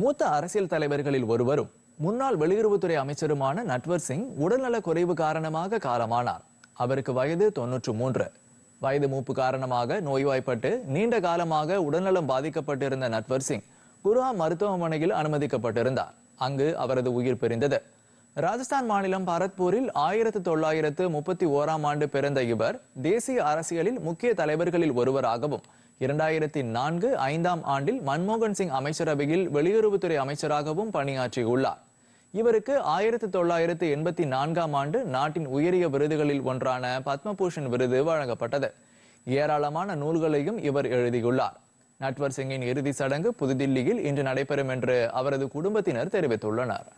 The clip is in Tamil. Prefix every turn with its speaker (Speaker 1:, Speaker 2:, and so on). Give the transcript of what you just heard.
Speaker 1: மூத்த அரசியல் தலைவர்களில் ஒருவரும் முன்னாள் வெளியுறவுத்துறை அமைச்சருமான நட்வர் சிங் உடல்நல குறைவு காரணமாக காலமானார் அவருக்கு வயது தொன்னூற்று மூன்று வயது மூப்பு காரணமாக நோய்வாய்ப்பட்டு நீண்ட காலமாக உடல்நலம் பாதிக்கப்பட்டிருந்த நட்வர் சிங் குருஹா மருத்துவமனையில் அனுமதிக்கப்பட்டிருந்தார் அங்கு அவரது உயிர் பிரிந்தது ராஜஸ்தான் மாநிலம் பரத்பூரில் ஆயிரத்து தொள்ளாயிரத்து முப்பத்தி ஓராம் ஆண்டு பிறந்த இவர் தேசிய அரசியலில் முக்கிய தலைவர்களில் ஒருவராகவும் இரண்டாயிரத்தி நான்கு ஐந்தாம் ஆண்டில் மன்மோகன் சிங் அமைச்சரவையில் வெளியுறவுத்துறை அமைச்சராகவும் பணியாற்றியுள்ளார் இவருக்கு ஆயிரத்தி தொள்ளாயிரத்தி எண்பத்தி நான்காம் ஆண்டு நாட்டின் உயரிய விருதுகளில் ஒன்றான பத்மபூஷன் விருது வழங்கப்பட்டது ஏராளமான நூல்களையும் இவர் எழுதியுள்ளார் நட்வர் சிங்கின் இறுதி சடங்கு புதுதில்லியில் இன்று நடைபெறும் என்று அவரது குடும்பத்தினர் தெரிவித்துள்ளனர்